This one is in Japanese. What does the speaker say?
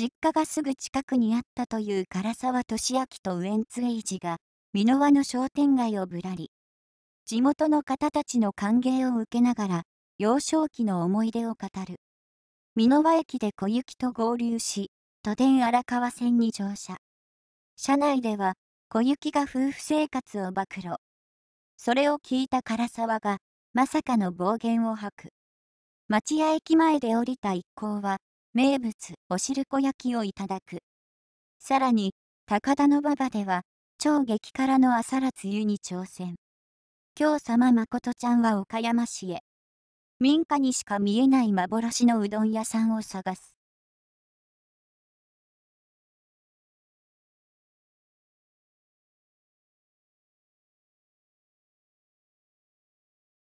実家がすぐ近くにあったという唐沢俊明とウエンツエイジが、箕輪の商店街をぶらり、地元の方たちの歓迎を受けながら、幼少期の思い出を語る。箕輪駅で小雪と合流し、都電荒川線に乗車。車内では、小雪が夫婦生活を暴露。それを聞いた唐沢が、まさかの暴言を吐く。町屋駅前で降りた一行は、名物おしるこ焼きをいただく。さらに、高田馬場では、超激辛の朝らつゆに挑戦。今日様誠ちゃんは岡山市へ。民家にしか見えない幻のうどん屋さんを探す。